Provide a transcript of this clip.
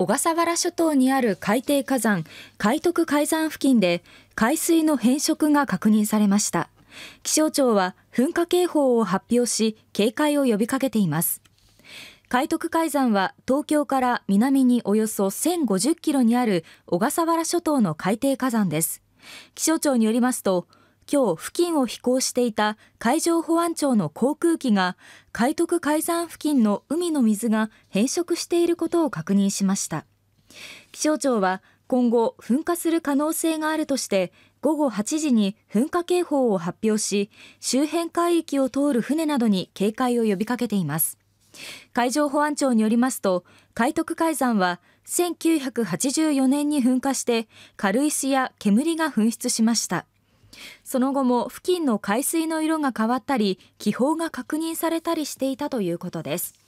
小笠原諸島にある海底火山、海徳海山付近で海水の変色が確認されました。気象庁は噴火警報を発表し、警戒を呼びかけています。海徳海山は東京から南におよそ1050キロにある小笠原諸島の海底火山です。気象庁によりますと、今日付近を飛行していた海上保安庁の航空機が海徳海山付近の海の水が変色していることを確認しました気象庁は今後噴火する可能性があるとして午後8時に噴火警報を発表し周辺海域を通る船などに警戒を呼びかけています海上保安庁によりますと海徳海山は1984年に噴火して軽石や煙が噴出しましたその後も付近の海水の色が変わったり気泡が確認されたりしていたということです